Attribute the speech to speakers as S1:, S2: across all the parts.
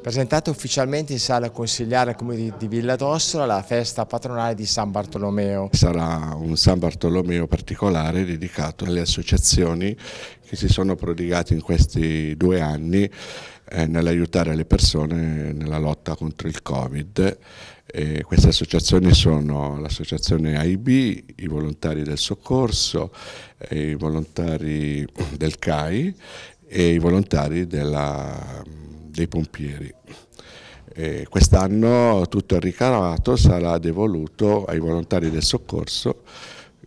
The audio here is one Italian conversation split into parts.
S1: Presentata ufficialmente in sala consigliare Comune di Villa d'Ossola la festa patronale di San Bartolomeo.
S2: Sarà un San Bartolomeo particolare dedicato alle associazioni che si sono prodigate in questi due anni eh, nell'aiutare le persone nella lotta contro il Covid. E queste associazioni sono l'associazione AIB, i volontari del soccorso, eh, i volontari del CAI e i volontari della dei pompieri. Quest'anno tutto il ricavato sarà devoluto ai volontari del soccorso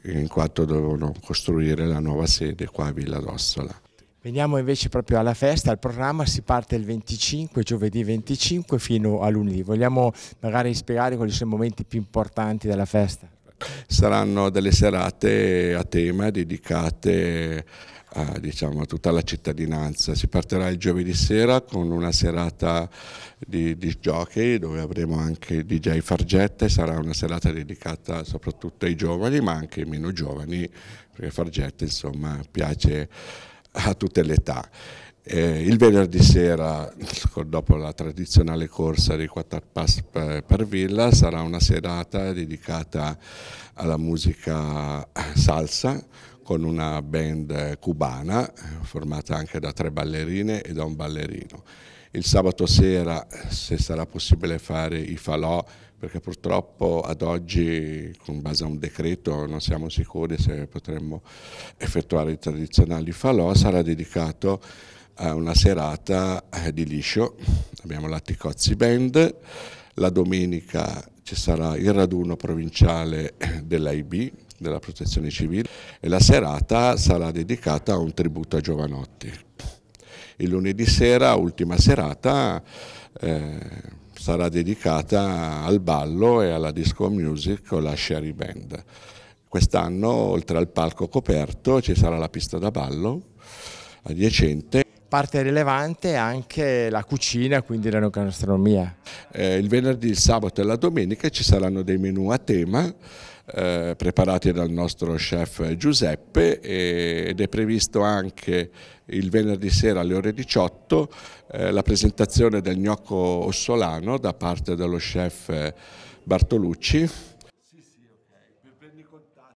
S2: in quanto dovevano costruire la nuova sede qua a Villa d'Ossola.
S1: Veniamo invece proprio alla festa, al programma, si parte il 25, giovedì 25 fino a lunedì. Vogliamo magari spiegare quali sono i momenti più importanti della festa?
S2: saranno delle serate a tema dedicate a, diciamo, a tutta la cittadinanza. Si partirà il giovedì sera con una serata di, di jockey dove avremo anche DJ Fargetta e sarà una serata dedicata soprattutto ai giovani ma anche ai meno giovani perché Fargetta insomma piace a tutte le età. Eh, il venerdì sera, dopo la tradizionale corsa dei Quattro Pass per Villa, sarà una serata dedicata alla musica salsa con una band cubana formata anche da tre ballerine e da un ballerino. Il sabato sera, se sarà possibile fare i falò, perché purtroppo ad oggi, con base a un decreto, non siamo sicuri se potremmo effettuare i tradizionali falò, sarà dedicato a una serata eh, di liscio, abbiamo la Ticozzi Band, la domenica ci sarà il raduno provinciale eh, dell'AIB, della protezione civile, e la serata sarà dedicata a un tributo a Giovanotti. Il lunedì sera, ultima serata, eh, sarà dedicata al ballo e alla disco music con la Sherry Band. Quest'anno, oltre al palco coperto, ci sarà la pista da ballo adiacente parte rilevante anche la cucina, quindi la gastronomia. Eh, il venerdì, il sabato e la domenica ci saranno dei menù a tema eh, preparati dal nostro chef Giuseppe e, ed è previsto anche il venerdì sera alle ore 18 eh, la presentazione del gnocco ossolano da parte dello chef eh, Bartolucci